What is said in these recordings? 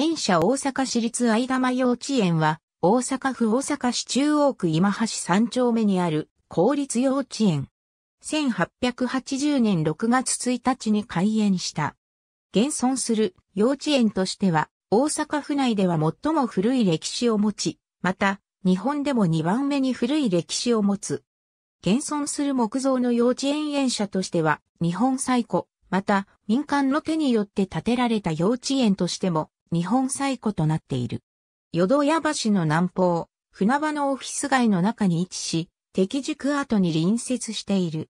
園舎大阪市立愛玉幼稚園は、大阪府大阪市中央区今橋3丁目にある公立幼稚園。1880年6月1日に開園した。現存する幼稚園としては、大阪府内では最も古い歴史を持ち、また、日本でも2番目に古い歴史を持つ。現存する木造の幼稚園園舎としては、日本最古、また、民間の手によって建てられた幼稚園としても、日本最古となっている。淀屋橋の南方、船場のオフィス街の中に位置し、敵塾跡に隣接している。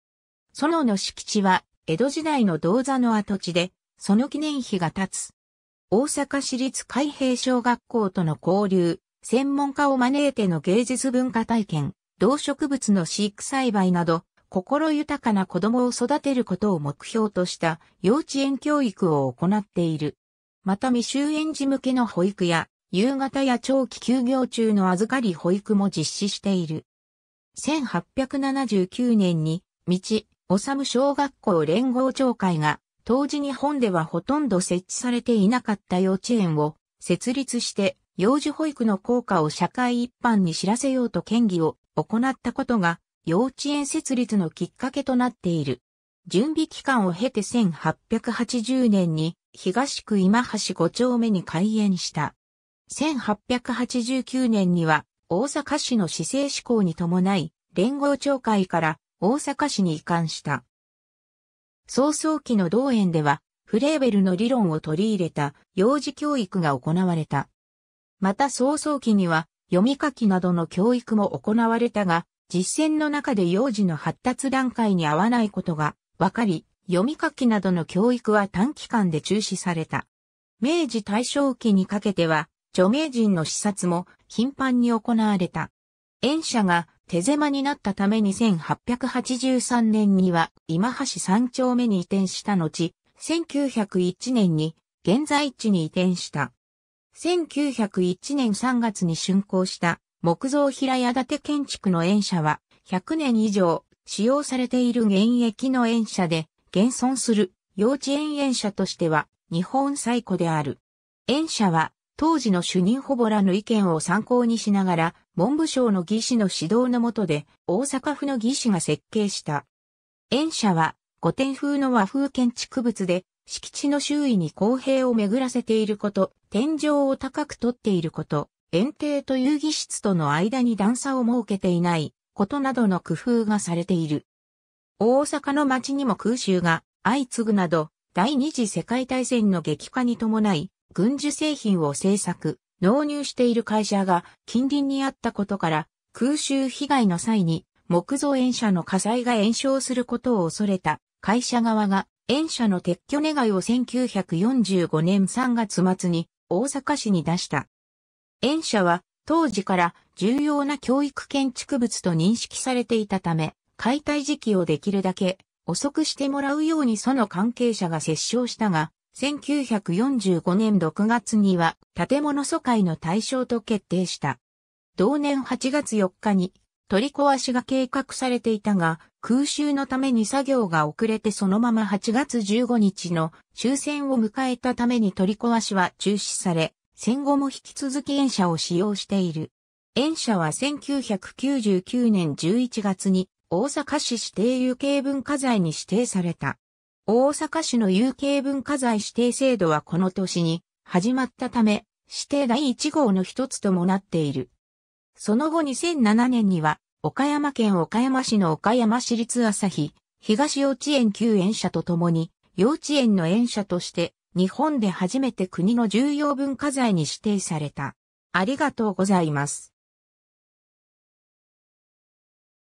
園の敷地は、江戸時代の銅座の跡地で、その記念碑が立つ。大阪市立海兵小学校との交流、専門家を招いての芸術文化体験、動植物の飼育栽培など、心豊かな子供を育てることを目標とした幼稚園教育を行っている。また未就園児向けの保育や、夕方や長期休業中の預かり保育も実施している。1879年に、道、治小学校連合長会が、当時日本ではほとんど設置されていなかった幼稚園を設立して幼児保育の効果を社会一般に知らせようと県議を行ったことが幼稚園設立のきっかけとなっている。準備期間を経て1880年に東区今橋5丁目に開園した。1889年には大阪市の市政施行に伴い、連合町会から大阪市に移管した。早々期の同園では、フレーベルの理論を取り入れた幼児教育が行われた。また早々期には、読み書きなどの教育も行われたが、実践の中で幼児の発達段階に合わないことが分かり、読み書きなどの教育は短期間で中止された。明治大正期にかけては、著名人の視察も頻繁に行われた。演者が手狭になったために1883年には今橋三丁目に移転した後、1901年に現在地に移転した。1901年3月に竣工した木造平屋建て建築の園舎は100年以上使用されている現役の園舎で現存する幼稚園園舎としては日本最古である。園舎は当時の主任ほぼらの意見を参考にしながら文部省の技師の指導のもとで大阪府の技師が設計した。園舎は古典風の和風建築物で敷地の周囲に公平を巡らせていること、天井を高く取っていること、園庭と遊戯室との間に段差を設けていないことなどの工夫がされている。大阪の街にも空襲が相次ぐなど、第二次世界大戦の激化に伴い、軍需製品を製作、納入している会社が近隣にあったことから、空襲被害の際に木造園舎の火災が延焼することを恐れた会社側が園舎の撤去願いを1945年3月末に大阪市に出した。園舎は当時から重要な教育建築物と認識されていたため、解体時期をできるだけ遅くしてもらうようにその関係者が折衝したが、1945年6月には建物疎開の対象と決定した。同年8月4日に取り壊しが計画されていたが、空襲のために作業が遅れてそのまま8月15日の終戦を迎えたために取り壊しは中止され、戦後も引き続き園舎を使用している。園舎は1999年11月に大阪市指定有形文化財に指定された。大阪市の有形文化財指定制度はこの年に始まったため、指定第1号の一つともなっている。その後2007年には、岡山県岡山市の岡山市立朝日、東幼稚園旧園舎とともに、幼稚園の園舎として、日本で初めて国の重要文化財に指定された。ありがとうございます。